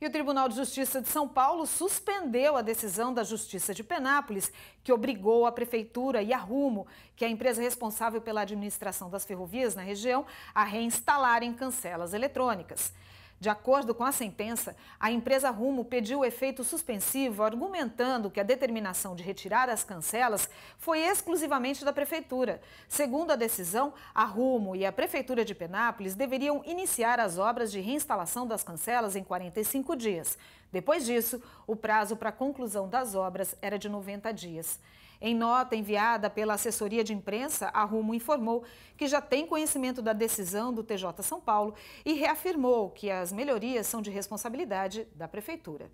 E o Tribunal de Justiça de São Paulo suspendeu a decisão da Justiça de Penápolis, que obrigou a Prefeitura e a Rumo, que é a empresa responsável pela administração das ferrovias na região, a reinstalarem cancelas eletrônicas. De acordo com a sentença, a empresa Rumo pediu o efeito suspensivo, argumentando que a determinação de retirar as cancelas foi exclusivamente da Prefeitura. Segundo a decisão, a Rumo e a Prefeitura de Penápolis deveriam iniciar as obras de reinstalação das cancelas em 45 dias. Depois disso, o prazo para a conclusão das obras era de 90 dias. Em nota enviada pela assessoria de imprensa, a Rumo informou que já tem conhecimento da decisão do TJ São Paulo e reafirmou que as melhorias são de responsabilidade da Prefeitura.